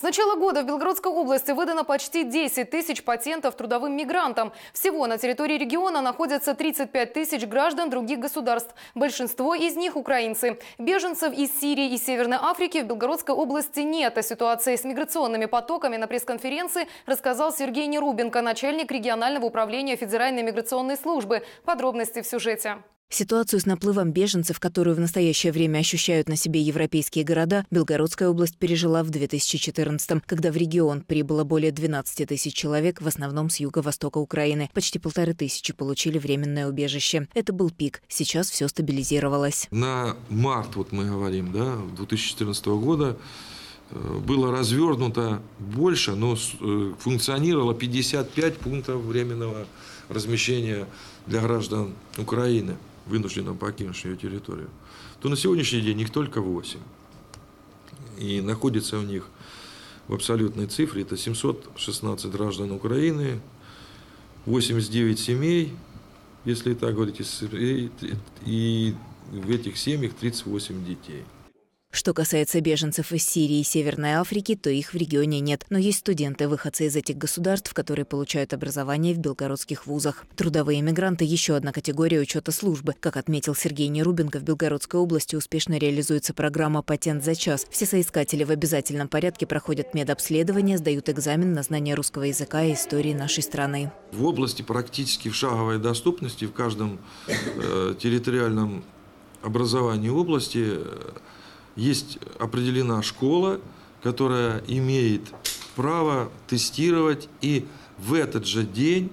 С начала года в Белгородской области выдано почти 10 тысяч патентов трудовым мигрантам. Всего на территории региона находятся 35 тысяч граждан других государств. Большинство из них – украинцы. Беженцев из Сирии и Северной Африки в Белгородской области нет. О ситуации с миграционными потоками на пресс-конференции рассказал Сергей Нерубенко, начальник регионального управления Федеральной миграционной службы. Подробности в сюжете. Ситуацию с наплывом беженцев, которую в настоящее время ощущают на себе европейские города, Белгородская область пережила в 2014 когда в регион прибыло более 12 тысяч человек, в основном с юго-востока Украины. Почти полторы тысячи получили временное убежище. Это был пик. Сейчас все стабилизировалось. На март, вот мы говорим, да, 2014 года э, было развернуто больше, но э, функционировало 55 пунктов временного размещения для граждан Украины вынужденно покинувшие ее территорию, то на сегодняшний день их только 8. И находится у них в абсолютной цифре это 716 граждан Украины, 89 семей, если так говорить, и в этих семьях 38 детей. Что касается беженцев из Сирии и Северной Африки, то их в регионе нет, но есть студенты-выходцы из этих государств, которые получают образование в белгородских вузах. Трудовые мигранты – еще одна категория учета службы. Как отметил Сергей Нерубенко, в Белгородской области успешно реализуется программа «Патент за час». Все соискатели в обязательном порядке проходят медобследование, сдают экзамен на знание русского языка и истории нашей страны. В области практически в шаговой доступности в каждом э, территориальном образовании области э, есть определена школа, которая имеет право тестировать и в этот же день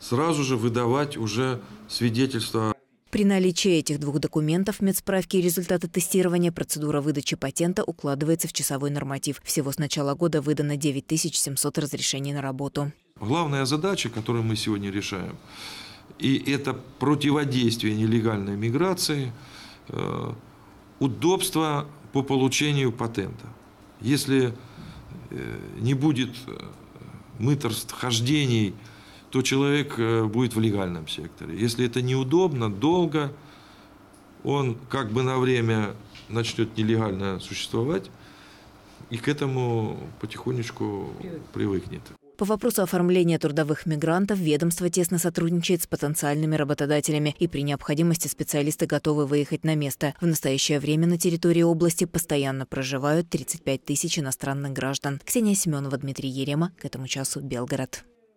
сразу же выдавать уже свидетельство. При наличии этих двух документов, медсправки и результаты тестирования, процедура выдачи патента укладывается в часовой норматив. Всего с начала года выдано 9700 разрешений на работу. Главная задача, которую мы сегодня решаем, и это противодействие нелегальной миграции э, – удобства по получению патента. Если э, не будет э, мыторств, хождений, то человек э, будет в легальном секторе. Если это неудобно, долго, он как бы на время начнет нелегально существовать и к этому потихонечку привыкнет. привыкнет. По вопросу оформления трудовых мигрантов ведомство тесно сотрудничает с потенциальными работодателями и при необходимости специалисты готовы выехать на место. В настоящее время на территории области постоянно проживают 35 тысяч иностранных граждан. Ксения Семенова, Дмитрий Ерема. К этому часу Белгород.